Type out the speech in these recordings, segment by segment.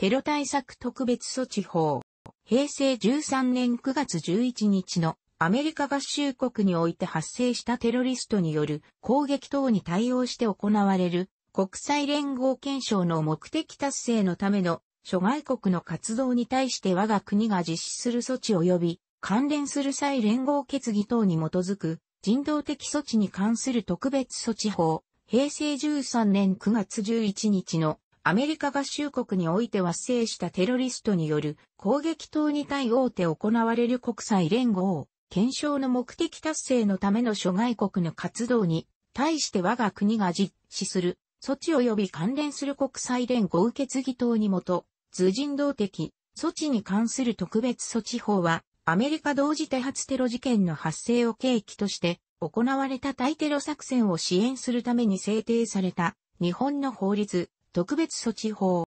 テロ対策特別措置法。平成13年9月11日のアメリカ合衆国において発生したテロリストによる攻撃等に対応して行われる国際連合憲章の目的達成のための諸外国の活動に対して我が国が実施する措置及び関連する際連合決議等に基づく人道的措置に関する特別措置法平成13年9月11日のアメリカ合衆国においては生したテロリストによる攻撃等に対応って行われる国際連合を検証の目的達成のための諸外国の活動に対して我が国が実施する措置及び関連する国際連合決議等に基づ人道的措置に関する特別措置法はアメリカ同時多発テロ事件の発生を契機として行われた対テロ作戦を支援するために制定された日本の法律特別措置法。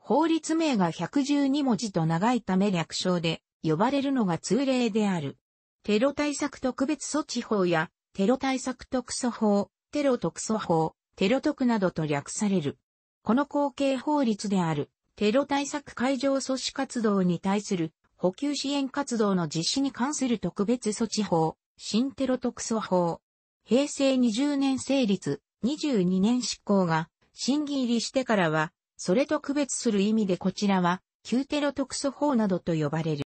法律名が112文字と長いため略称で呼ばれるのが通例である。テロ対策特別措置法やテロ対策特措法、テロ特措法、テロ特などと略される。この後継法律であるテロ対策会場阻止活動に対する補給支援活動の実施に関する特別措置法、新テロ特措法。平成20年成立、22年執行が審議入りしてからは、それと区別する意味でこちらは、旧テロ特措法などと呼ばれる。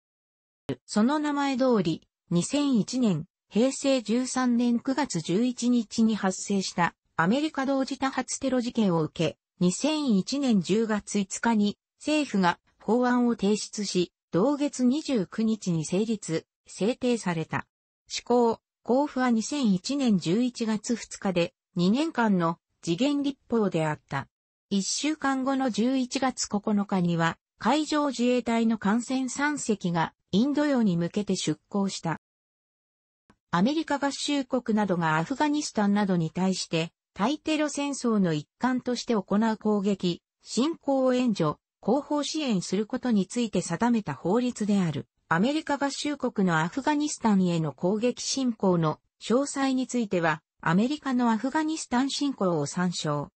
その名前通り、2001年、平成13年9月11日に発生したアメリカ同時多発テロ事件を受け、2001年10月5日に政府が法案を提出し、同月29日に成立、制定された。施行、交付は2001年11月2日で2年間の次元立法であった。一週間後の11月9日には、海上自衛隊の艦船3隻がインド洋に向けて出港した。アメリカ合衆国などがアフガニスタンなどに対して、対テロ戦争の一環として行う攻撃、侵攻を援助、後方支援することについて定めた法律である。アメリカ合衆国のアフガニスタンへの攻撃侵攻の詳細については、アメリカのアフガニスタン侵攻を参照。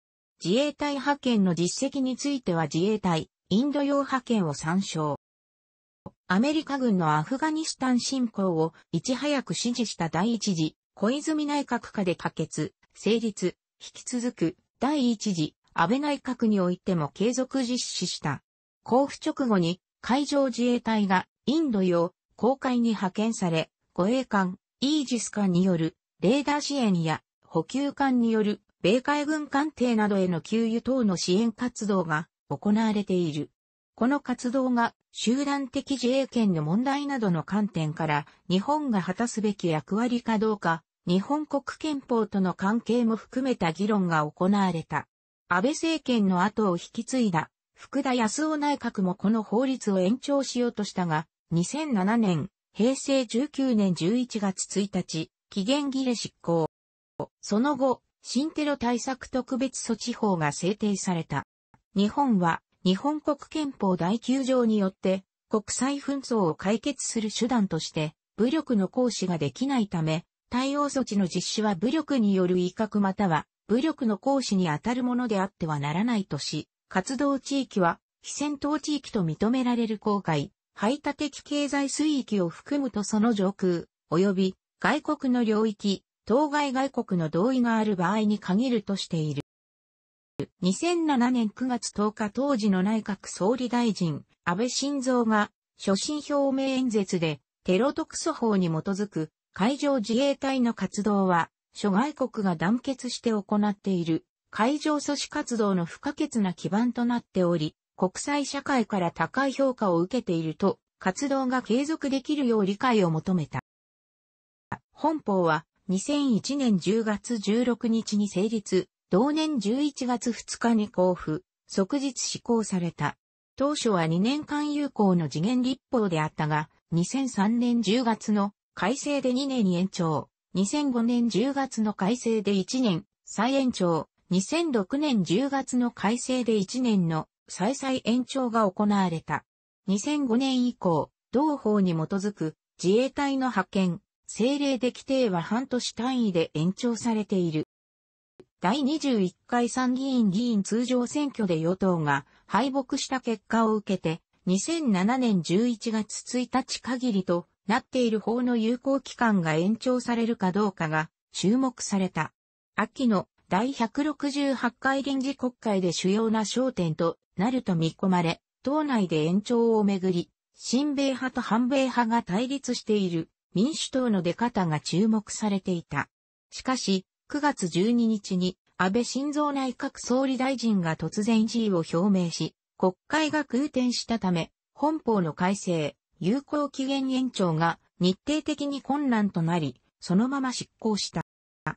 自衛隊派遣の実績については自衛隊、インド洋派遣を参照。アメリカ軍のアフガニスタン侵攻をいち早く支持した第一次小泉内閣下で可決、成立、引き続く第一次安倍内閣においても継続実施した。交付直後に海上自衛隊がインド洋公海に派遣され、護衛艦イージス艦によるレーダー支援や補給艦による米海軍艦艇などへの給油等の支援活動が行われている。この活動が集団的自衛権の問題などの観点から日本が果たすべき役割かどうか、日本国憲法との関係も含めた議論が行われた。安倍政権の後を引き継いだ福田康夫内閣もこの法律を延長しようとしたが、2007年、平成19年11月1日、期限切れ執行。その後、新テロ対策特別措置法が制定された。日本は、日本国憲法第9条によって、国際紛争を解決する手段として、武力の行使ができないため、対応措置の実施は武力による威嚇または、武力の行使に当たるものであってはならないとし、活動地域は、非戦闘地域と認められる航海、排他的経済水域を含むとその上空、及び外国の領域、当該外国の同意がある場合に限るとしている。2007年9月10日当時の内閣総理大臣、安倍晋三が、所信表明演説で、テロ特措法に基づく、海上自衛隊の活動は、諸外国が団結して行っている、海上阻止活動の不可欠な基盤となっており、国際社会から高い評価を受けていると、活動が継続できるよう理解を求めた。本法は2001年10月16日に成立、同年11月2日に交付、即日施行された。当初は2年間有効の次元立法であったが、2003年10月の改正で2年に延長、2005年10月の改正で1年再延長、2006年10月の改正で1年の再々延長が行われた。2005年以降、同法に基づく自衛隊の派遣、政令で規定は半年単位で延長されている。第21回参議院議員通常選挙で与党が敗北した結果を受けて、2007年11月1日限りとなっている法の有効期間が延長されるかどうかが注目された。秋の第168回臨時国会で主要な焦点となると見込まれ、党内で延長をめぐり、親米派と反米派が対立している。民主党の出方が注目されていた。しかし、9月12日に安倍晋三内閣総理大臣が突然辞意を表明し、国会が空転したため、本法の改正、有効期限延長が日程的に困難となり、そのまま執行した。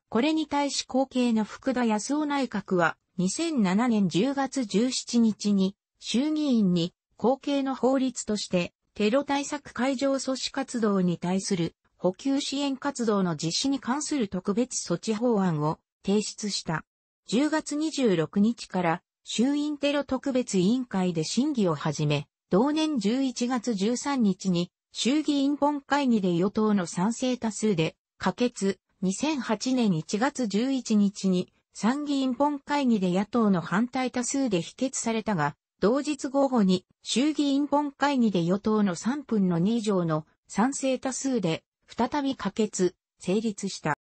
これに対し後継の福田康夫内閣は、2007年10月17日に、衆議院に後継の法律として、テロ対策会場阻止活動に対する補給支援活動の実施に関する特別措置法案を提出した。10月26日から衆院テロ特別委員会で審議を始め、同年11月13日に衆議院本会議で与党の賛成多数で可決、2008年1月11日に参議院本会議で野党の反対多数で否決されたが、同日午後に衆議院本会議で与党の3分の2以上の賛成多数で再び可決、成立した。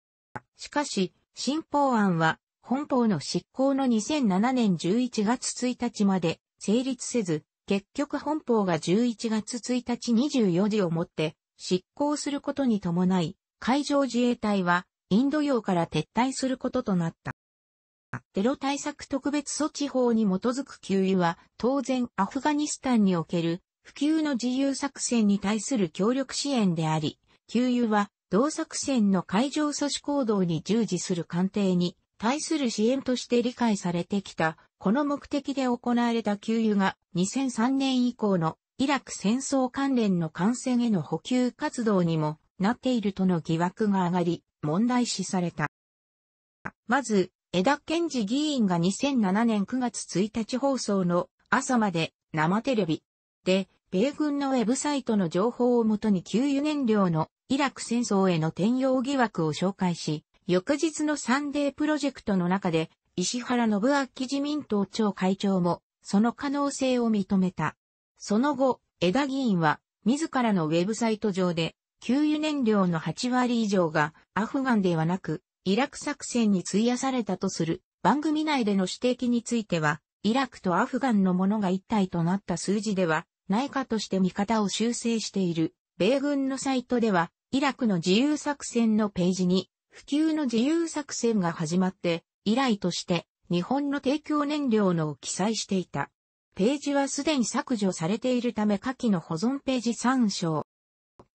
しかし、新法案は本法の執行の2007年11月1日まで成立せず、結局本法が11月1日24時をもって執行することに伴い、海上自衛隊はインド洋から撤退することとなった。テロ対策特別措置法に基づく給油は、当然アフガニスタンにおける普及の自由作戦に対する協力支援であり、給油は同作戦の海上阻止行動に従事する艦艇に対する支援として理解されてきた、この目的で行われた給油が2003年以降のイラク戦争関連の艦船への補給活動にもなっているとの疑惑が上がり、問題視された。まず、枝健治議員が2007年9月1日放送の朝まで生テレビで、米軍のウェブサイトの情報をもとに給油燃料のイラク戦争への転用疑惑を紹介し、翌日のサンデープロジェクトの中で、石原信明自民党庁会長も、その可能性を認めた。その後、枝議員は、自らのウェブサイト上で、給油燃料の8割以上がアフガンではなく、イラク作戦に費やされたとする番組内での指摘については、イラクとアフガンのものが一体となった数字では、ないかとして見方を修正している。米軍のサイトでは、イラクの自由作戦のページに、普及の自由作戦が始まって、以来として、日本の提供燃料の記載していた。ページはすでに削除されているため下記の保存ページ参照。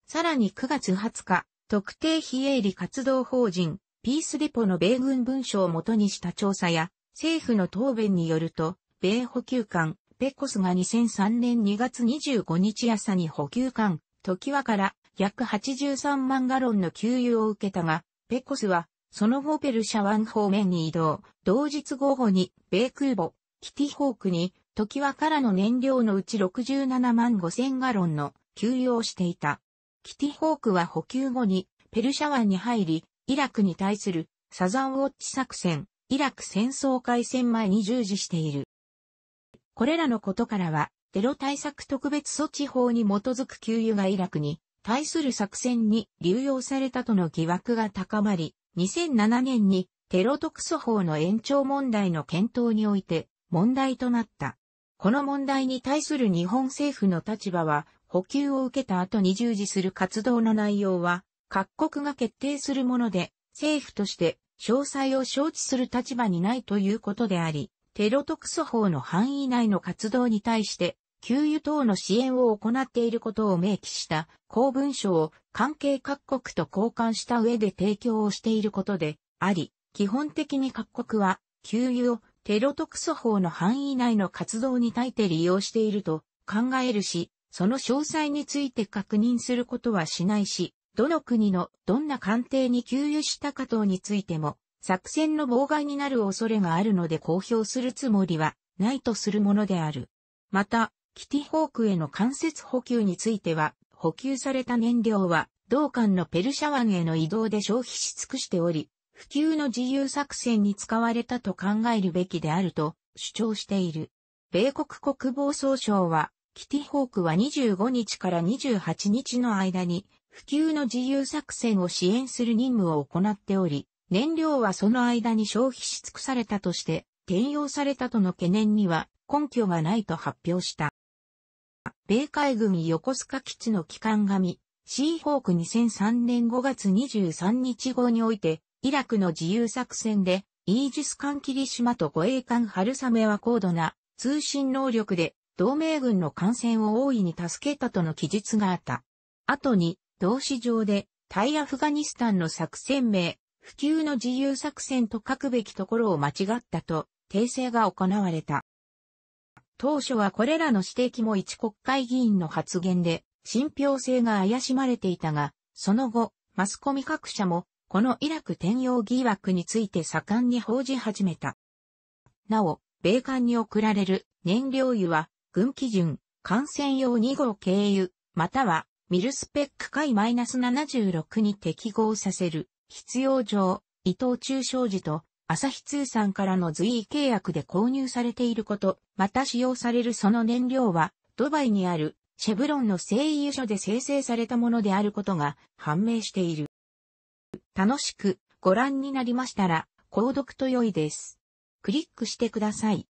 さらに9月20日、特定非営利活動法人、ピースデポの米軍文書をもとにした調査や、政府の答弁によると、米補給艦、ペコスが2003年2月25日朝に補給艦、時ワから約83万ガロンの給油を受けたが、ペコスは、その後ペルシャ湾方面に移動、同日午後に、米空母、キティホークに、時ワからの燃料のうち67万5千ガロンの給油をしていた。キティホークは補給後に、ペルシャ湾に入り、イラクに対するサザンウォッチ作戦、イラク戦争開戦前に従事している。これらのことからは、テロ対策特別措置法に基づく給油がイラクに対する作戦に流用されたとの疑惑が高まり、2007年にテロ特措法の延長問題の検討において問題となった。この問題に対する日本政府の立場は、補給を受けた後に従事する活動の内容は各国が決定するもので、政府として詳細を承知する立場にないということであり、テロ特措法の範囲内の活動に対して、給油等の支援を行っていることを明記した公文書を関係各国と交換した上で提供をしていることであり、基本的に各国は給油をテロ特措法の範囲内の活動に対して利用していると考えるし、その詳細について確認することはしないし、どの国のどんな艦艇に給油したか等についても、作戦の妨害になる恐れがあるので公表するつもりはないとするものである。また、キティホークへの間接補給については、補給された燃料は、同艦のペルシャ湾への移動で消費し尽くしており、普及の自由作戦に使われたと考えるべきであると主張している。米国国防総省は、キティホークは25日から28日の間に普及の自由作戦を支援する任務を行っており、燃料はその間に消費し尽くされたとして、転用されたとの懸念には根拠がないと発表した。米海軍横須賀基地の機関紙、シーホーク2003年5月23日号において、イラクの自由作戦で、イージス艦霧島と護衛艦春雨は高度な通信能力で同盟軍の艦船を大いに助けたとの記述があった。後に、同市場で、対アフガニスタンの作戦名、普及の自由作戦と書くべきところを間違ったと、訂正が行われた。当初はこれらの指摘も一国会議員の発言で、信憑性が怪しまれていたが、その後、マスコミ各社も、このイラク転用疑惑について盛んに報じ始めた。なお、米艦に送られる燃料油は、軍基準、艦船用2号軽油、またはミルスペック解 -76 に適合させる、必要上、伊藤忠商事と、朝日通産からの随意契約で購入されていること、また使用されるその燃料は、ドバイにある、シェブロンの製油所で生成されたものであることが判明している。楽しくご覧になりましたら、購読と良いです。クリックしてください。